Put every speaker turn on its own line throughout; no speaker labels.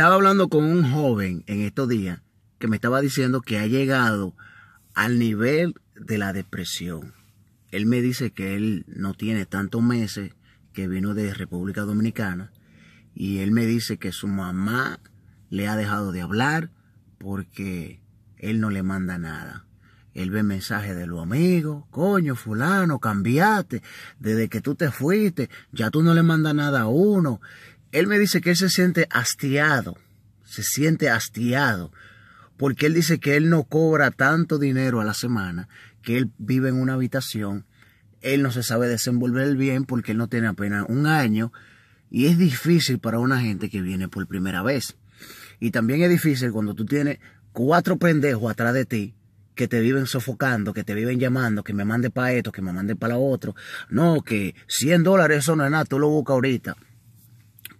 Estaba hablando con un joven en estos días que me estaba diciendo que ha llegado al nivel de la depresión. Él me dice que él no tiene tantos meses que vino de República Dominicana y él me dice que su mamá le ha dejado de hablar porque él no le manda nada. Él ve mensajes de los amigos, coño, fulano, cambiate. desde que tú te fuiste, ya tú no le mandas nada a uno. Él me dice que él se siente hastiado, se siente hastiado, porque él dice que él no cobra tanto dinero a la semana, que él vive en una habitación, él no se sabe desenvolver bien porque él no tiene apenas un año y es difícil para una gente que viene por primera vez. Y también es difícil cuando tú tienes cuatro pendejos atrás de ti que te viven sofocando, que te viven llamando, que me mande para esto, que me mande para lo otro. No, que 100 dólares eso no es nada, tú lo buscas ahorita.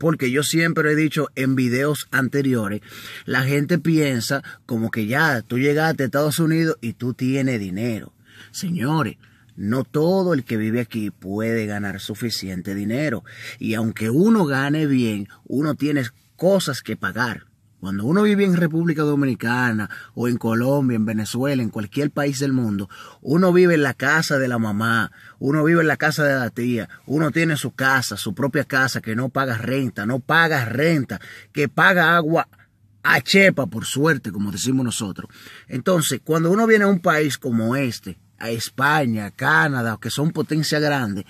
Porque yo siempre he dicho en videos anteriores, la gente piensa como que ya tú llegaste a Estados Unidos y tú tienes dinero. Señores, no todo el que vive aquí puede ganar suficiente dinero. Y aunque uno gane bien, uno tiene cosas que pagar. Cuando uno vive en República Dominicana o en Colombia, en Venezuela, en cualquier país del mundo, uno vive en la casa de la mamá, uno vive en la casa de la tía, uno tiene su casa, su propia casa que no paga renta, no paga renta, que paga agua a chepa, por suerte, como decimos nosotros. Entonces, cuando uno viene a un país como este, a España, a Canadá, que son potencias grandes,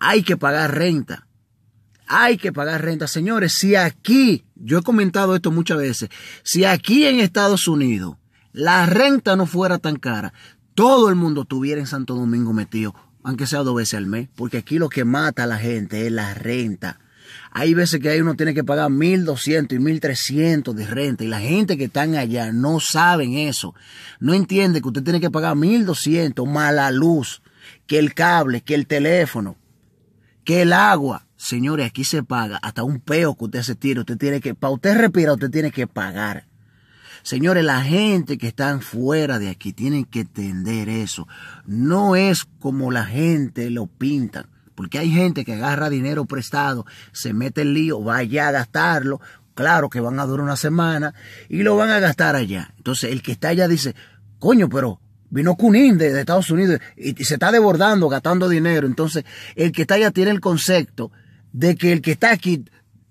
hay que pagar renta hay que pagar renta. Señores, si aquí, yo he comentado esto muchas veces, si aquí en Estados Unidos la renta no fuera tan cara, todo el mundo estuviera en Santo Domingo metido, aunque sea dos veces al mes, porque aquí lo que mata a la gente es la renta. Hay veces que hay uno tiene que pagar 1.200 y 1.300 de renta y la gente que están allá no saben eso. No entiende que usted tiene que pagar 1.200 más la luz, que el cable, que el teléfono, que el agua. Señores, aquí se paga. Hasta un peo que usted se tira. usted tiene que, para usted respirar, usted tiene que pagar. Señores, la gente que está fuera de aquí tiene que entender eso. No es como la gente lo pintan. Porque hay gente que agarra dinero prestado, se mete el lío, va allá a gastarlo. Claro que van a durar una semana y lo van a gastar allá. Entonces el que está allá dice, coño, pero vino Kunin de, Estados Unidos y, y, se está desbordando, gastando dinero. Entonces el que está allá tiene el concepto de que el que está aquí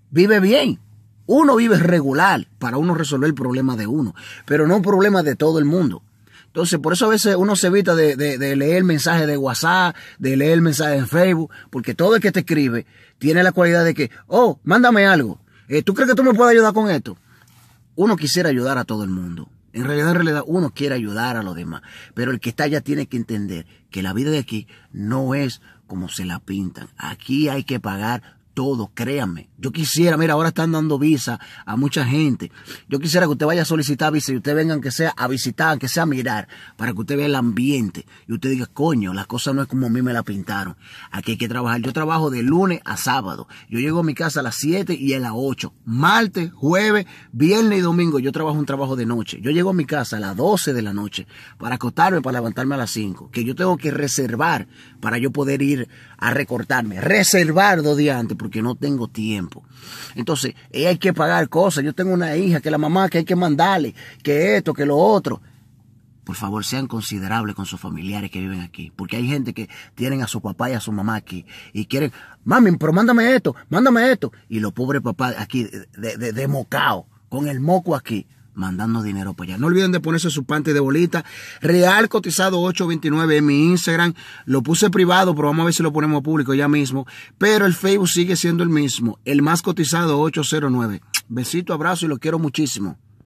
vive bien. Uno vive regular para uno resolver el problema de uno, pero no un problema de todo el mundo. Entonces, por eso a veces uno se evita de, leer el mensaje de WhatsApp, de leer el mensaje en Facebook, porque todo el que te escribe tiene la cualidad de que, oh, mándame algo. Eh, ¿Tú crees que tú me puedes ayudar con esto? Uno quisiera ayudar a todo el mundo. En realidad, en realidad, uno quiere ayudar a los demás. Pero el que está allá tiene que entender que la vida de aquí no es como se la pintan. Aquí hay que pagar todo, créanme, Yo quisiera, mira, ahora están dando visa a mucha gente. Yo quisiera que usted vaya a solicitar visa y usted vengan que sea a visitar, que sea a mirar, para que usted vea el ambiente y usted diga, coño, la cosa no es como a mí me la pintaron. Aquí hay que trabajar. Yo trabajo de lunes a sábado. Yo llego a mi casa a las 7 y a las 8. Martes, jueves, viernes y domingo yo trabajo un trabajo de noche. Yo llego a mi casa a las 12 de la noche para acostarme, para levantarme a las 5. Que yo tengo que reservar para yo poder ir a recortarme. Reservar dos días antes porque no tengo tiempo. Entonces, eh, hay que pagar cosas. Yo tengo una hija que la mamá que hay que mandarle, que esto, que lo otro. Por favor, sean considerables con sus familiares que viven aquí. Porque hay gente que tienen a su papá y a su mamá aquí. Y quieren, mami, pero mándame esto, mándame esto. Y los pobres papás aquí, de, de mocao, con el moco aquí mandando dinero para allá. No olviden de ponerse su pante de bolita. Real cotizado 829 en mi Instagram. Lo puse privado, pero vamos a ver si lo ponemos público ya mismo. Pero el Facebook sigue siendo el mismo. El más cotizado 809. Besito, abrazo y lo quiero muchísimo.